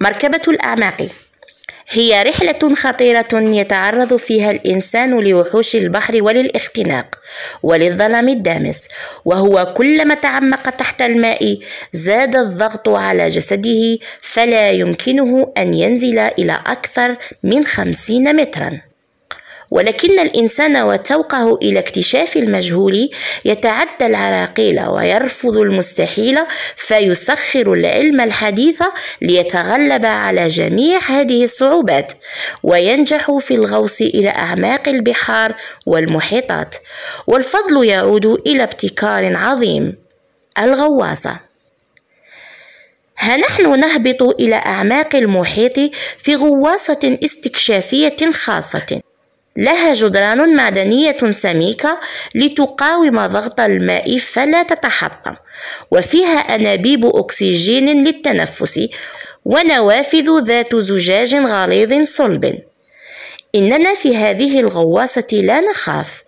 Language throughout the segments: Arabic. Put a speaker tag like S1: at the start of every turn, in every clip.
S1: مركبة الأعماق هي رحلة خطيرة يتعرض فيها الإنسان لوحوش البحر وللاختناق وللظلام الدامس وهو كلما تعمق تحت الماء زاد الضغط على جسده فلا يمكنه أن ينزل إلى أكثر من خمسين متراً ولكن الإنسان وتوقه إلى اكتشاف المجهول يتعدى العراقيل ويرفض المستحيل فيسخر العلم الحديث ليتغلب على جميع هذه الصعوبات وينجح في الغوص إلى أعماق البحار والمحيطات والفضل يعود إلى ابتكار عظيم الغواصه ها نحن نهبط إلى أعماق المحيط في غواصة استكشافية خاصة لها جدران معدنية سميكة لتقاوم ضغط الماء فلا تتحطم وفيها أنابيب أكسجين للتنفس ونوافذ ذات زجاج غليظ صلب إننا في هذه الغواصة لا نخاف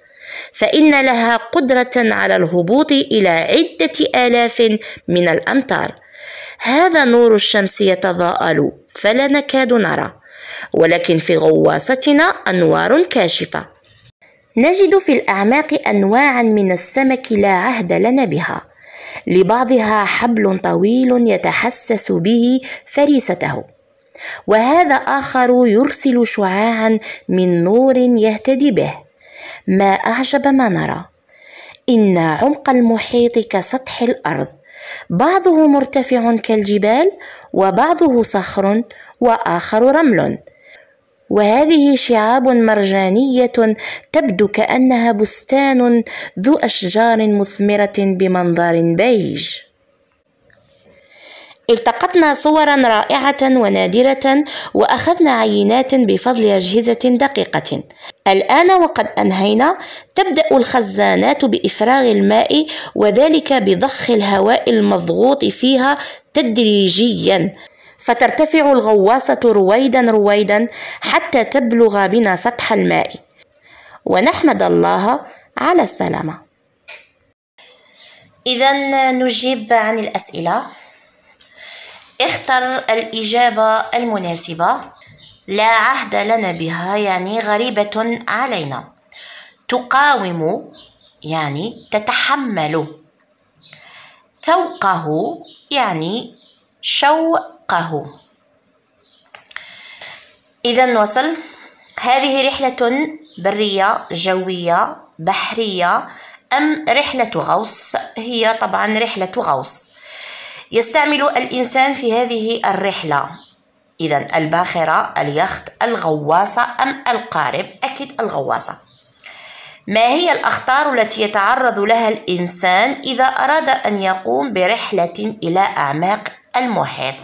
S1: فإن لها قدرة على الهبوط إلى عدة آلاف من الأمتار هذا نور الشمس يتضاءل فلا نكاد نرى ولكن في غواصتنا أنوار كاشفة نجد في الأعماق أنواعا من السمك لا عهد لنا بها لبعضها حبل طويل يتحسس به فريسته وهذا آخر يرسل شعاعا من نور يهتدي به ما أعجب ما نرى إن عمق المحيط كسطح الأرض بعضه مرتفع كالجبال وبعضه صخر واخر رمل وهذه شعاب مرجانيه تبدو كانها بستان ذو اشجار مثمره بمنظر بيج التقطنا صورا رائعة ونادرة وأخذنا عينات بفضل أجهزة دقيقة الآن وقد أنهينا تبدأ الخزانات بإفراغ الماء وذلك بضخ الهواء المضغوط فيها تدريجيا فترتفع الغواصة رويدا رويدا حتى تبلغ بنا سطح الماء ونحمد الله على السلامة إذا نجيب عن الأسئلة اختر الإجابة المناسبة لا عهد لنا بها يعني غريبة علينا تقاوم يعني تتحمل توقه يعني شوقه إذا وصل هذه رحلة برية جوية بحرية أم رحلة غوص هي طبعا رحلة غوص يستعمل الإنسان في هذه الرحلة إذا الباخرة اليخت الغواصة أم القارب أكيد الغواصة ما هي الأخطار التي يتعرض لها الإنسان إذا أراد أن يقوم برحلة إلى أعماق المحيط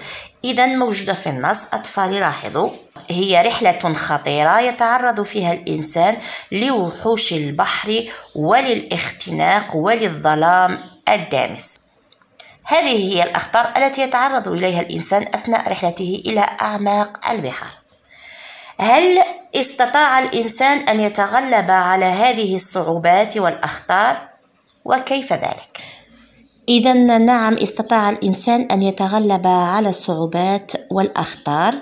S1: إذا موجودة في النص أطفالي لاحظوا هي رحلة خطيرة يتعرض فيها الإنسان لوحوش البحر وللاختناق وللظلام الدامس هذه هي الأخطار التي يتعرض إليها الإنسان أثناء رحلته إلى أعماق البحار هل استطاع الإنسان أن يتغلب على هذه الصعوبات والأخطار؟ وكيف ذلك؟ إذا نعم استطاع الإنسان أن يتغلب على الصعوبات والأخطار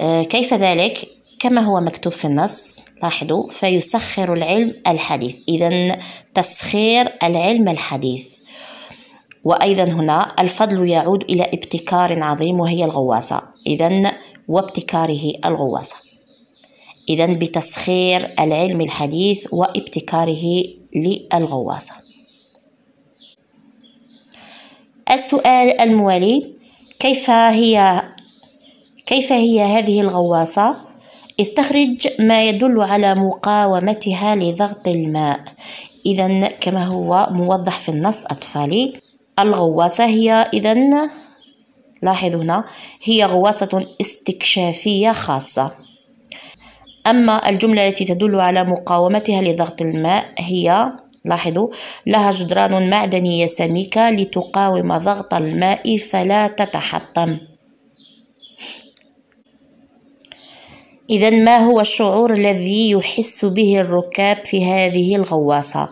S1: آه، كيف ذلك؟ كما هو مكتوب في النص لاحظوا فيسخر العلم الحديث إذا تسخير العلم الحديث وأيضا هنا الفضل يعود إلى ابتكار عظيم وهي الغواصة إذا وابتكاره الغواصة إذا بتسخير العلم الحديث وابتكاره للغواصة السؤال الموالي كيف هي كيف هي هذه الغواصة؟ استخرج ما يدل على مقاومتها لضغط الماء إذا كما هو موضح في النص أطفالي الغواصة هي إذا لاحظوا هنا هي غواصة استكشافية خاصة أما الجملة التي تدل على مقاومتها لضغط الماء هي لاحظوا لها جدران معدنية سميكة لتقاوم ضغط الماء فلا تتحطم إذا ما هو الشعور الذي يحس به الركاب في هذه الغواصة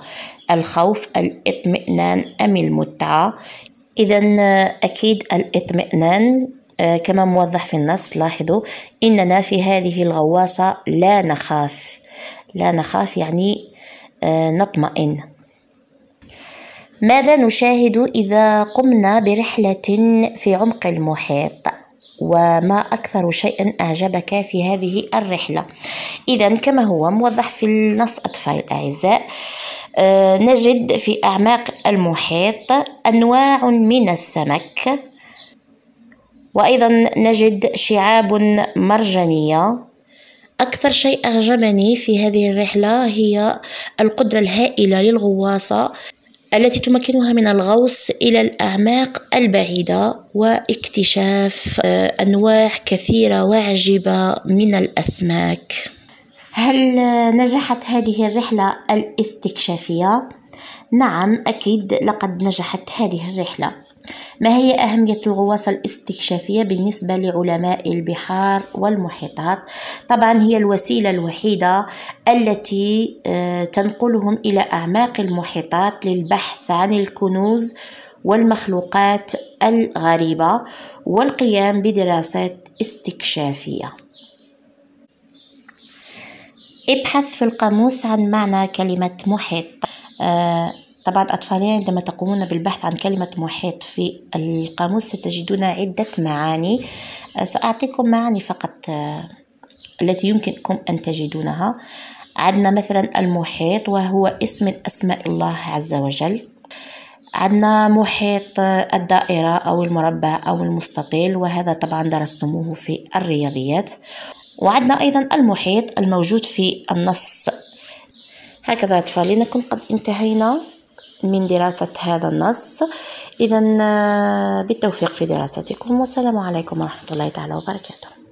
S1: الخوف الاطمئنان أم المتعة إذا أكيد الاطمئنان آه، كما موضح في النص لاحظوا إننا في هذه الغواصة لا نخاف لا نخاف يعني آه، نطمئن ماذا نشاهد إذا قمنا برحلة في عمق المحيط وما أكثر شيء أعجبك في هذه الرحلة إذا كما هو موضح في النص أطفال الأعزاء آه، نجد في أعماق المحيط أنواع من السمك وأيضا نجد شعاب مرجانية أكثر شيء أعجبني في هذه الرحلة هي القدرة الهائلة للغواصة التي تمكنها من الغوص إلى الأعماق البعيدة واكتشاف آه، أنواع كثيرة وعجبة من الأسماك هل نجحت هذه الرحلة الاستكشافية؟ نعم أكيد لقد نجحت هذه الرحلة ما هي أهمية الغواصة الاستكشافية بالنسبة لعلماء البحار والمحيطات؟ طبعا هي الوسيلة الوحيدة التي آه، تنقلهم إلى أعماق المحيطات للبحث عن الكنوز والمخلوقات الغريبة والقيام بدراسات استكشافية ابحث في القاموس عن معنى كلمة محيط آه، طبعا أطفالي عندما تقومون بالبحث عن كلمة محيط في القاموس ستجدون عدة معاني آه، سأعطيكم معاني فقط آه، التي يمكنكم أن تجدونها عندنا مثلا المحيط وهو اسم من أسماء الله عز وجل عندنا محيط الدائرة أو المربع أو المستطيل وهذا طبعا درستموه في الرياضيات وعندنا أيضا المحيط الموجود في النص هكذا أطفالي نكون قد انتهينا من دراسة هذا النص إذا آه، بالتوفيق في دراستكم والسلام عليكم ورحمة الله تعالى وبركاته